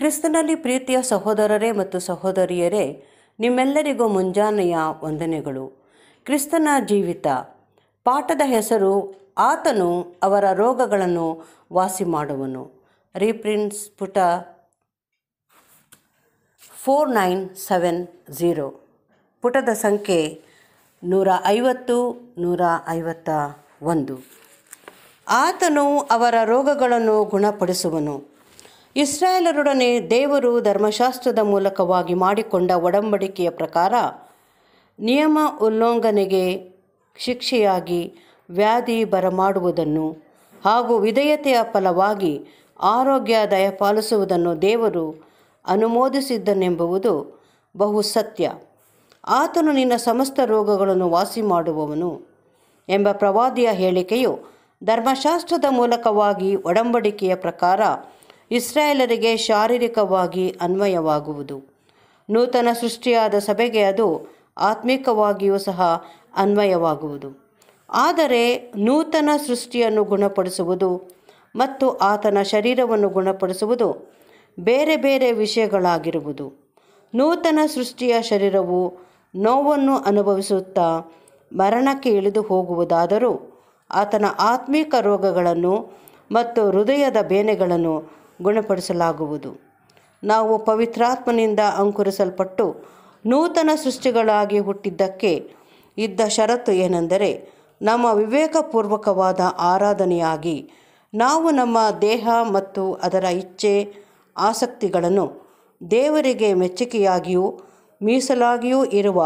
ಕ್ರಿಸ್ತನಲ್ಲಿ ಪ್ರೀತಿಯ ಸಹೋದರರೇ ಮತ್ತು ಸಹೋದರಿಯರೇ ನಿಮ್ಮೆಲ್ಲರಿಗೂ ಮುಂಜಾನೆಯ ವಂದನೆಗಳು ಕ್ರಿಸ್ತನ ಜೀವಿತ ಪಾಠದ ಹೆಸರು ಆತನು ಅವರ ರೋಗಗಳನ್ನು ವಾಸಿ ಮಾಡುವನು ರೀಪ್ರಿಂಟ್ಸ್ ಪುಟ ಫೋರ್ ನೈನ್ ಸೆವೆನ್ ಝೀರೋ ಪುಟದ ಸಂಖ್ಯೆ ನೂರ ಐವತ್ತು ನೂರ ಐವತ್ತ ಒಂದು ಆತನು ಅವರ ರೋಗಗಳನ್ನು ಗುಣಪಡಿಸುವನು ಇಸ್ರಾಯೇಲರೊಡನೆ ದೇವರು ಧರ್ಮಶಾಸ್ತ್ರದ ಮೂಲಕವಾಗಿ ಮಾಡಿಕೊಂಡ ಒಡಂಬಡಿಕೆಯ ಪ್ರಕಾರ ನಿಯಮ ಉಲ್ಲಂಘನೆಗೆ ಶಿಕ್ಷೆಯಾಗಿ ವ್ಯಾಧಿ ಬರಮಾಡುವುದನ್ನು ಹಾಗೂ ವಿಧೇಯತೆಯ ಫಲವಾಗಿ ಆರೋಗ್ಯ ದಯಪಾಲಿಸುವುದನ್ನು ದೇವರು ಅನುಮೋದಿಸಿದ್ದನೆಂಬುವುದು ಬಹು ಸತ್ಯ ಆತನು ನಿನ್ನ ಸಮಸ್ತ ರೋಗಗಳನ್ನು ವಾಸಿ ಮಾಡುವವನು ಎಂಬ ಪ್ರವಾದಿಯ ಹೇಳಿಕೆಯು ಧರ್ಮಶಾಸ್ತ್ರದ ಮೂಲಕವಾಗಿ ಒಡಂಬಡಿಕೆಯ ಪ್ರಕಾರ ಇಸ್ರಾಯೇಲರಿಗೆ ಶಾರೀರಿಕವಾಗಿ ಅನ್ವಯವಾಗುವುದು ನೂತನ ಸೃಷ್ಟಿಯಾದ ಸಭೆಗೆ ಅದು ಆತ್ಮಿಕವಾಗಿಯೂ ಸಹ ಅನ್ವಯವಾಗುವುದು ಆದರೆ ನೂತನ ಸೃಷ್ಟಿಯನ್ನು ಗುಣಪಡಿಸುವುದು ಮತ್ತು ಆತನ ಶರೀರವನ್ನು ಗುಣಪಡಿಸುವುದು ಬೇರೆ ಬೇರೆ ವಿಷಯಗಳಾಗಿರುವುದು ನೂತನ ಸೃಷ್ಟಿಯ ಶರೀರವು ನೋವನ್ನು ಅನುಭವಿಸುತ್ತಾ ಮರಣಕ್ಕೆ ಇಳಿದು ಹೋಗುವುದಾದರೂ ಆತನ ಆತ್ಮಿಕ ರೋಗಗಳನ್ನು ಮತ್ತು ಹೃದಯದ ಬೇನೆಗಳನ್ನು ಗುಣಪಡಿಸಲಾಗುವುದು ನಾವು ಪವಿತ್ರಾತ್ಮನಿಂದ ಅಂಕುರಿಸಲ್ಪಟ್ಟು ನೂತನ ಸೃಷ್ಟಿಗಳಾಗಿ ಹುಟ್ಟಿದ್ದಕ್ಕೆ ಇದ್ದ ಷರತ್ತು ಏನೆಂದರೆ ನಮ್ಮ ವಿವೇಕಪೂರ್ವಕವಾದ ಆರಾಧನೆಯಾಗಿ ನಾವು ನಮ್ಮ ದೇಹ ಮತ್ತು ಅದರ ಇಚ್ಛೆ ಆಸಕ್ತಿಗಳನ್ನು ದೇವರಿಗೆ ಮೆಚ್ಚುಗೆಯಾಗಿಯೂ ಮೀಸಲಾಗಿಯೂ ಇರುವ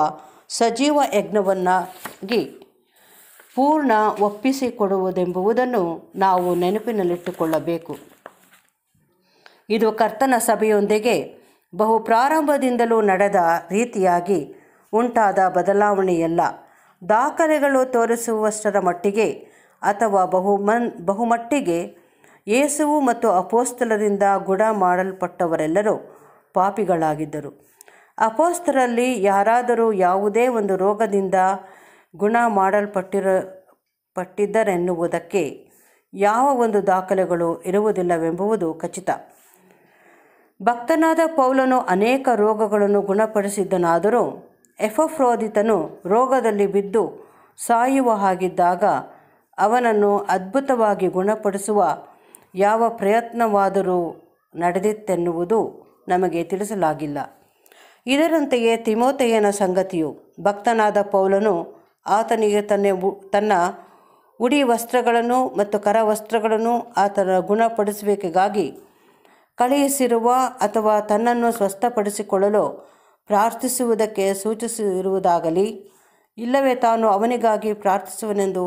ಸಜೀವ ಯಜ್ಞವನ್ನಾಗಿ ಪೂರ್ಣ ಒಪ್ಪಿಸಿಕೊಡುವುದೆಂಬುವುದನ್ನು ನಾವು ನೆನಪಿನಲ್ಲಿಟ್ಟುಕೊಳ್ಳಬೇಕು ಇದು ಕರ್ತನ ಸಭೆಯೊಂದಿಗೆ ಬಹು ಪ್ರಾರಂಭದಿಂದಲೂ ನಡೆದ ರೀತಿಯಾಗಿ ಉಂಟಾದ ಬದಲಾವಣೆಯಲ್ಲ ದಾಖಲೆಗಳು ತೋರಿಸುವಷ್ಟರ ಮಟ್ಟಿಗೆ ಅಥವಾ ಬಹುಮನ್ ಬಹುಮಟ್ಟಿಗೆ ಯೇಸುವು ಮತ್ತು ಅಪೋಸ್ತಲರಿಂದ ಗುಣ ಮಾಡಲ್ಪಟ್ಟವರೆಲ್ಲರೂ ಪಾಪಿಗಳಾಗಿದ್ದರು ಅಪೋಸ್ತರಲ್ಲಿ ಯಾರಾದರೂ ಯಾವುದೇ ಒಂದು ರೋಗದಿಂದ ಗುಣ ಮಾಡಲ್ಪಟ್ಟಿರ ಪಟ್ಟಿದ್ದರೆನ್ನುವುದಕ್ಕೆ ಯಾವ ಒಂದು ದಾಖಲೆಗಳು ಇರುವುದಿಲ್ಲವೆಂಬುದು ಖಚಿತ ಭಕ್ತನಾದ ಪೌಲನು ಅನೇಕ ರೋಗಗಳನ್ನು ಗುಣಪಡಿಸಿದ್ದನಾದರೂ ಎಫೋಫ್ರೋದಿತನು ರೋಗದಲ್ಲಿ ಬಿದ್ದು ಸಾಯುವ ಹಾಗಿದ್ದಾಗ ಅವನನ್ನು ಅದ್ಭುತವಾಗಿ ಗುಣಪಡಿಸುವ ಯಾವ ಪ್ರಯತ್ನವಾದರೂ ನಡೆದಿತ್ತೆನ್ನುವುದು ನಮಗೆ ತಿಳಿಸಲಾಗಿಲ್ಲ ಇದರಂತೆಯೇ ತಿಮೋತೆಯನ ಸಂಗತಿಯು ಭಕ್ತನಾದ ಪೌಲನು ಆತನಿಗೆ ತನ್ನ ತನ್ನ ಉಡಿ ವಸ್ತ್ರಗಳನ್ನು ಮತ್ತು ಕರವಸ್ತ್ರಗಳನ್ನು ಆತನ ಗುಣಪಡಿಸುವಿಕೆಗಾಗಿ ಕಳುಹಿಸಿರುವ ಅಥವಾ ತನ್ನನ್ನು ಸ್ವಸ್ಥಪಡಿಸಿಕೊಳ್ಳಲು ಪ್ರಾರ್ಥಿಸುವುದಕ್ಕೆ ಸೂಚಿಸಿರುವುದಾಗಲಿ ಇಲ್ಲವೇ ತಾನು ಅವನಿಗಾಗಿ ಪ್ರಾರ್ಥಿಸುವನೆಂದು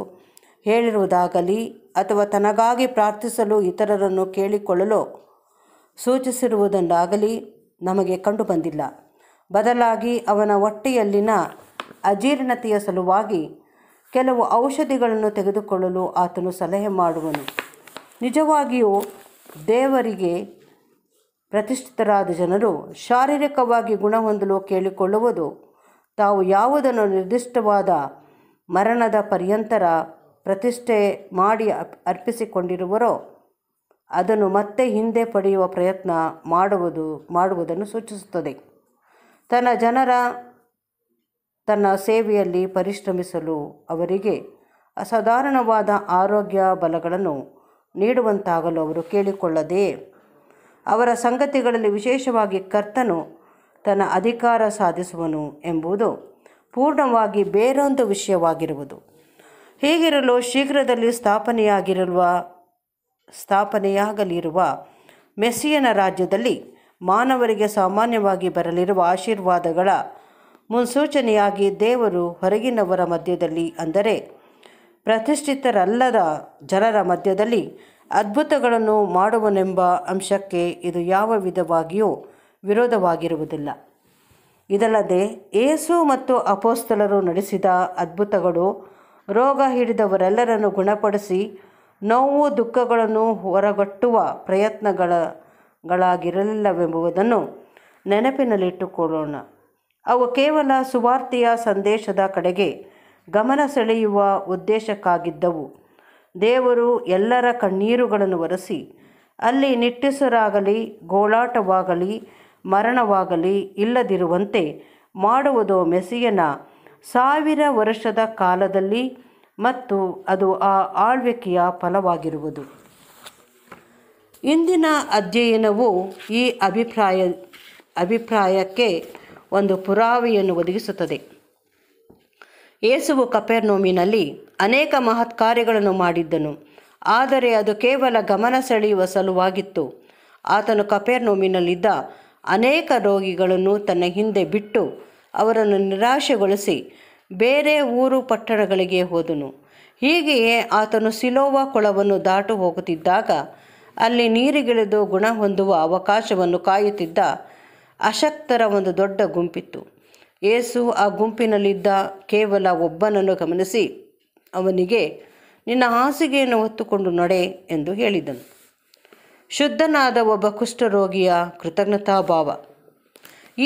ಹೇಳಿರುವುದಾಗಲಿ ಅಥವಾ ತನಗಾಗಿ ಪ್ರಾರ್ಥಿಸಲು ಇತರರನ್ನು ಕೇಳಿಕೊಳ್ಳಲು ಸೂಚಿಸಿರುವುದನ್ನಾಗಲಿ ನಮಗೆ ಕಂಡುಬಂದಿಲ್ಲ ಬದಲಾಗಿ ಅವನ ಹೊಟ್ಟೆಯಲ್ಲಿನ ಅಜೀರ್ಣತೆಯ ಸಲುವಾಗಿ ಕೆಲವು ಔಷಧಿಗಳನ್ನು ತೆಗೆದುಕೊಳ್ಳಲು ಆತನು ಸಲಹೆ ಮಾಡುವನು ನಿಜವಾಗಿಯೂ ದೇವರಿಗೆ ಪ್ರತಿಷ್ಠಿತರಾದ ಜನರು ಶಾರೀರಿಕವಾಗಿ ಗುಣ ಹೊಂದಲು ಕೇಳಿಕೊಳ್ಳುವುದು ತಾವು ಯಾವುದನ್ನು ನಿರ್ದಿಷ್ಟವಾದ ಮರಣದ ಪರ್ಯಂತರ ಪ್ರತಿಷ್ಠೆ ಮಾಡಿ ಅರ್ಪಿಸಿಕೊಂಡಿರುವರೋ ಅದನ್ನು ಮತ್ತೆ ಹಿಂದೆ ಪಡೆಯುವ ಪ್ರಯತ್ನ ಮಾಡುವುದು ಮಾಡುವುದನ್ನು ಸೂಚಿಸುತ್ತದೆ ತನ್ನ ಜನರ ತನ್ನ ಸೇವೆಯಲ್ಲಿ ಪರಿಶ್ರಮಿಸಲು ಅವರಿಗೆ ಅಸಾಧಾರಣವಾದ ಆರೋಗ್ಯ ಬಲಗಳನ್ನು ನೀಡುವಂತಾಗಲು ಅವರು ಕೇಳಿಕೊಳ್ಳದೆ ಅವರ ಸಂಗತಿಗಳಲ್ಲಿ ವಿಶೇಷವಾಗಿ ಕರ್ತನು ತನ್ನ ಅಧಿಕಾರ ಸಾಧಿಸುವನು ಎಂಬುದು ಪೂರ್ಣವಾಗಿ ಬೇರೊಂದು ವಿಷಯವಾಗಿರುವುದು ಹೀಗಿರಲು ಶೀಘ್ರದಲ್ಲಿ ಸ್ಥಾಪನೆಯಾಗಿರುವ ಸ್ಥಾಪನೆಯಾಗಲಿರುವ ಮೆಸ್ಸಿಯನ ರಾಜ್ಯದಲ್ಲಿ ಮಾನವರಿಗೆ ಸಾಮಾನ್ಯವಾಗಿ ಬರಲಿರುವ ಆಶೀರ್ವಾದಗಳ ಮುನ್ಸೂಚನೆಯಾಗಿ ದೇವರು ಹೊರಗಿನವರ ಮಧ್ಯದಲ್ಲಿ ಅಂದರೆ ಪ್ರತಿಷ್ಠಿತರಲ್ಲದ ಜನರ ಮಧ್ಯದಲ್ಲಿ ಅದ್ಭುತಗಳನ್ನು ಮಾಡುವನೆಂಬ ಅಂಶಕ್ಕೆ ಇದು ಯಾವ ವಿಧವಾಗಿಯೂ ವಿರೋಧವಾಗಿರುವುದಿಲ್ಲ ಇದಲ್ಲದೆ ಏಸು ಮತ್ತು ಅಪೋಸ್ತಲರು ನಡೆಸಿದ ಅದ್ಭುತಗಳು ರೋಗ ಹಿಡಿದವರೆಲ್ಲರನ್ನು ಗುಣಪಡಿಸಿ ನೋವು ದುಃಖಗಳನ್ನು ಹೊರಗಟ್ಟುವ ಪ್ರಯತ್ನಗಳಾಗಿರಲಿಲ್ಲವೆಂಬುದನ್ನು ನೆನಪಿನಲ್ಲಿಟ್ಟುಕೊಳ್ಳೋಣ ಅವು ಕೇವಲ ಸುವಾರ್ತೆಯ ಸಂದೇಶದ ಕಡೆಗೆ ಗಮನ ಸೆಳೆಯುವ ಉದ್ದೇಶಕ್ಕಾಗಿದ್ದವು ದೇವರು ಎಲ್ಲರ ಕಣ್ಣೀರುಗಳನ್ನು ಒರೆಸಿ ಅಲ್ಲಿ ನಿಟ್ಟುಸರಾಗಲಿ ಗೋಳಾಟವಾಗಲಿ ಮರಣವಾಗಲಿ ಇಲ್ಲದಿರುವಂತೆ ಮಾಡುವುದು ಮೆಸಿಯನ ಸಾವಿರ ವರ್ಷದ ಕಾಲದಲ್ಲಿ ಮತ್ತು ಅದು ಆ ಆಳ್ವಿಕೆಯ ಫಲವಾಗಿರುವುದು ಇಂದಿನ ಅಧ್ಯಯನವು ಈ ಅಭಿಪ್ರಾಯ ಅಭಿಪ್ರಾಯಕ್ಕೆ ಒಂದು ಪುರಾವೆಯನ್ನು ಒದಗಿಸುತ್ತದೆ ಯೇಸುವು ಕಪೆರ್ನೋಮಿನಲ್ಲಿ ಅನೇಕ ಮಹತ್ ಕಾರ್ಯಗಳನ್ನು ಮಾಡಿದ್ದನು ಆದರೆ ಅದು ಕೇವಲ ಗಮನ ಸೆಳೆಯುವ ಸಲುವಾಗಿತ್ತು ಆತನು ಕಪೆರ್ನೋಮಿನಲ್ಲಿದ್ದ ಅನೇಕ ರೋಗಿಗಳನ್ನು ತನ್ನ ಹಿಂದೆ ಬಿಟ್ಟು ಅವರನ್ನು ನಿರಾಶೆಗೊಳಿಸಿ ಬೇರೆ ಊರು ಪಟ್ಟಣಗಳಿಗೆ ಹೋದನು ಹೀಗೆಯೇ ಆತನು ಸಿಲೋವಾ ಕೊಳವನ್ನು ದಾಟು ಹೋಗುತ್ತಿದ್ದಾಗ ಅಲ್ಲಿ ನೀರಿಗಿಳಿದು ಗುಣ ಹೊಂದುವ ಅವಕಾಶವನ್ನು ಕಾಯುತ್ತಿದ್ದ ಅಶಕ್ತರ ಒಂದು ದೊಡ್ಡ ಗುಂಪಿತ್ತು ಯೇಸು ಆ ಗುಂಪಿನಲ್ಲಿದ್ದ ಕೇವಲ ಒಬ್ಬನನ್ನು ಗಮನಿಸಿ ಅವನಿಗೆ ನಿನ್ನ ಹಾಸಿಗೆಯನ್ನು ಹೊತ್ತುಕೊಂಡು ನಡೆ ಎಂದು ಹೇಳಿದನು ಶುದ್ಧನಾದ ಒಬ್ಬ ಕುಷ್ಠರೋಗಿಯ ಕೃತಜ್ಞತಾಭಾವ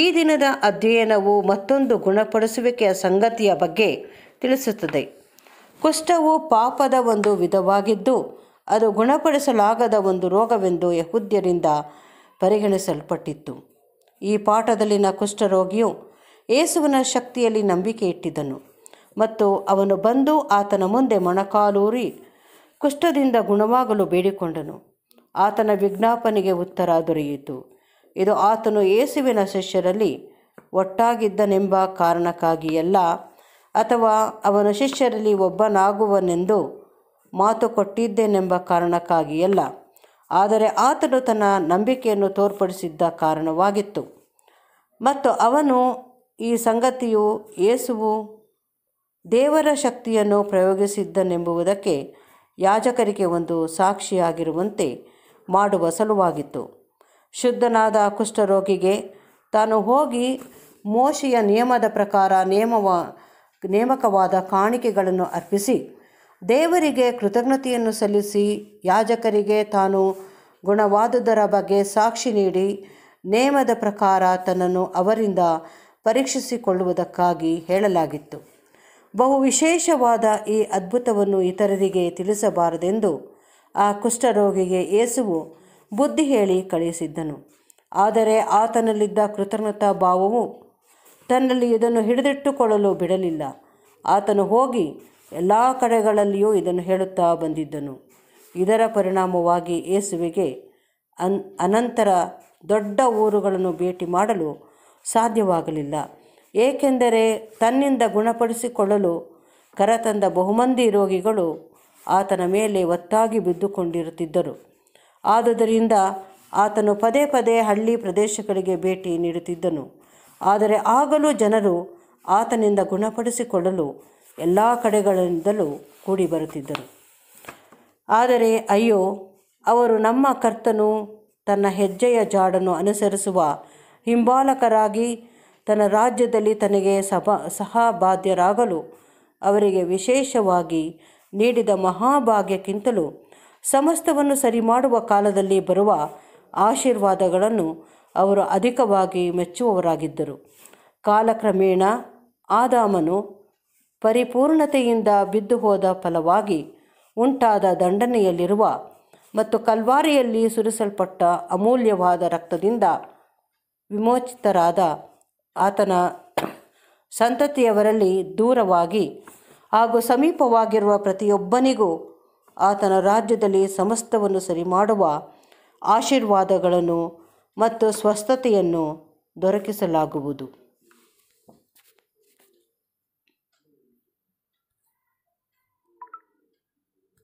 ಈ ದಿನದ ಅಧ್ಯಯನವು ಮತ್ತೊಂದು ಗುಣಪಡಿಸುವಿಕೆಯ ಸಂಗತಿಯ ಬಗ್ಗೆ ತಿಳಿಸುತ್ತದೆ ಕುಷ್ಠವು ಪಾಪದ ಒಂದು ವಿಧವಾಗಿದ್ದು ಅದು ಗುಣಪಡಿಸಲಾಗದ ಒಂದು ರೋಗವೆಂದು ಯಹುದ್ಯರಿಂದ ಪರಿಗಣಿಸಲ್ಪಟ್ಟಿತ್ತು ಈ ಪಾಠದಲ್ಲಿನ ಕುಷ್ಠರೋಗಿಯು ಯೇಸುವನ ಶಕ್ತಿಯಲ್ಲಿ ನಂಬಿಕೆ ಇಟ್ಟಿದ್ದನು ಮತ್ತು ಅವನು ಬಂದು ಆತನ ಮುಂದೆ ಮೊಣಕಾಲೂರಿ ಕುಷ್ಠದಿಂದ ಗುಣವಾಗಲು ಬೇಡಿಕೊಂಡನು ಆತನ ವಿಜ್ಞಾಪನೆಗೆ ಉತ್ತರ ದೊರೆಯಿತು ಇದು ಆತನು ಏಸುವಿನ ಶಿಷ್ಯರಲ್ಲಿ ಒಟ್ಟಾಗಿದ್ದನೆಂಬ ಕಾರಣಕ್ಕಾಗಿಯಲ್ಲ ಅಥವಾ ಅವನ ಶಿಷ್ಯರಲ್ಲಿ ಒಬ್ಬನಾಗುವನೆಂದು ಮಾತು ಕೊಟ್ಟಿದ್ದೇನೆಂಬ ಕಾರಣಕ್ಕಾಗಿಯಲ್ಲ ಆದರೆ ಆತನು ತನ್ನ ನಂಬಿಕೆಯನ್ನು ತೋರ್ಪಡಿಸಿದ್ದ ಕಾರಣವಾಗಿತ್ತು ಮತ್ತು ಅವನು ಈ ಸಂಗತಿಯು ಏಸುವು ದೇವರ ಶಕ್ತಿಯನ್ನು ಪ್ರಯೋಗಿಸಿದ್ದನೆಂಬುದಕ್ಕೆ ಯಾಜಕರಿಗೆ ಒಂದು ಸಾಕ್ಷಿಯಾಗಿರುವಂತೆ ಮಾಡುವ ಸಲುವಾಗಿತ್ತು ಶುದ್ಧನಾದ ಕುಷ್ಠರೋಗಿಗೆ ತಾನು ಹೋಗಿ ಮೋಶೆಯ ನಿಯಮದ ಪ್ರಕಾರ ನೇಮವ ನೇಮಕವಾದ ಕಾಣಿಕೆಗಳನ್ನು ಅರ್ಪಿಸಿ ದೇವರಿಗೆ ಕೃತಜ್ಞತೆಯನ್ನು ಸಲ್ಲಿಸಿ ಯಾಜಕರಿಗೆ ತಾನು ಗುಣವಾದುದರ ಬಗ್ಗೆ ಸಾಕ್ಷಿ ನೀಡಿ ನೇಮದ ಪ್ರಕಾರ ತನ್ನನ್ನು ಅವರಿಂದ ಪರೀಕ್ಷಿಸಿಕೊಳ್ಳುವುದಕ್ಕಾಗಿ ಹೇಳಲಾಗಿತ್ತು ಬಹು ವಿಶೇಷವಾದ ಈ ಅದ್ಭುತವನ್ನು ಇತರರಿಗೆ ತಿಳಿಸಬಾರದೆಂದು ಆ ಕುಷ್ಠರೋಗಿಗೆ ಏಸುವು ಬುದ್ಧಿ ಹೇಳಿ ಕಳುಹಿಸಿದ್ದನು ಆದರೆ ಆತನಲ್ಲಿದ್ದ ಕೃತಜ್ಞತಾ ಭಾವವು ತನ್ನಲ್ಲಿ ಇದನ್ನು ಹಿಡಿದಿಟ್ಟುಕೊಳ್ಳಲು ಬಿಡಲಿಲ್ಲ ಆತನು ಹೋಗಿ ಎಲ್ಲ ಕಡೆಗಳಲ್ಲಿಯೂ ಇದನ್ನು ಹೇಳುತ್ತಾ ಬಂದಿದ್ದನು ಇದರ ಪರಿಣಾಮವಾಗಿ ಏಸುವಿಗೆ ಅನ್ ಅನಂತರ ದೊಡ್ಡ ಊರುಗಳನ್ನು ಭೇಟಿ ಮಾಡಲು ಸಾಧ್ಯವಾಗಲಿಲ್ಲ ಏಕೆಂದರೆ ತನ್ನಿಂದ ಗುಣಪಡಿಸಿಕೊಳ್ಳಲು ಕರತಂದ ಬಹುಮಂದಿ ರೋಗಿಗಳು ಆತನ ಮೇಲೆ ಒತ್ತಾಗಿ ಬಿದ್ದುಕೊಂಡಿರುತ್ತಿದ್ದರು ಆದುದರಿಂದ ಆತನು ಪದೇ ಪದೇ ಹಳ್ಳಿ ಪ್ರದೇಶಗಳಿಗೆ ಭೇಟಿ ನೀಡುತ್ತಿದ್ದನು ಆದರೆ ಆಗಲೂ ಜನರು ಆತನಿಂದ ಗುಣಪಡಿಸಿಕೊಳ್ಳಲು ಎಲ್ಲ ಕಡೆಗಳಿಂದಲೂ ಕೂಡಿ ಬರುತ್ತಿದ್ದರು ಆದರೆ ಅಯ್ಯೋ ಅವರು ನಮ್ಮ ಕರ್ತನು ತನ್ನ ಹೆಜ್ಜೆಯ ಜಾಡನ್ನು ಅನುಸರಿಸುವ ಹಿಂಬಾಲಕರಾಗಿ ತನ್ನ ರಾಜ್ಯದಲ್ಲಿ ತನಗೆ ಸಭಾ ಸಹಬಾಧ್ಯರಾಗಲು ಅವರಿಗೆ ವಿಶೇಷವಾಗಿ ನೀಡಿದ ಮಹಾಭಾಗ್ಯಕ್ಕಿಂತಲೂ ಸಮಸ್ತವನ್ನು ಸರಿ ಮಾಡುವ ಕಾಲದಲ್ಲಿ ಬರುವ ಆಶೀರ್ವಾದಗಳನ್ನು ಅವರು ಅಧಿಕವಾಗಿ ಮೆಚ್ಚುವವರಾಗಿದ್ದರು ಕಾಲಕ್ರಮೇಣ ಆದಾಮನು ಪರಿಪೂರ್ಣತೆಯಿಂದ ಬಿದ್ದು ಹೋದ ಫಲವಾಗಿ ಉಂಟಾದ ದಂಡನೆಯಲ್ಲಿರುವ ಮತ್ತು ಕಲ್ವಾರಿಯಲ್ಲಿ ಸುರಿಸಲ್ಪಟ್ಟ ಅಮೂಲ್ಯವಾದ ರಕ್ತದಿಂದ ವಿಮೋಚಿತರಾದ ಆತನ ಸಂತತಿಯವರಲ್ಲಿ ದೂರವಾಗಿ ಹಾಗೂ ಸಮೀಪವಾಗಿರುವ ಪ್ರತಿಯೊಬ್ಬನಿಗೂ ಆತನ ರಾಜ್ಯದಲ್ಲಿ ಸಮಸ್ತವನ್ನು ಸರಿ ಮಾಡುವ ಆಶೀರ್ವಾದಗಳನ್ನು ಮತ್ತು ಸ್ವಸ್ಥತೆಯನ್ನು ದೊರಕಿಸಲಾಗುವುದು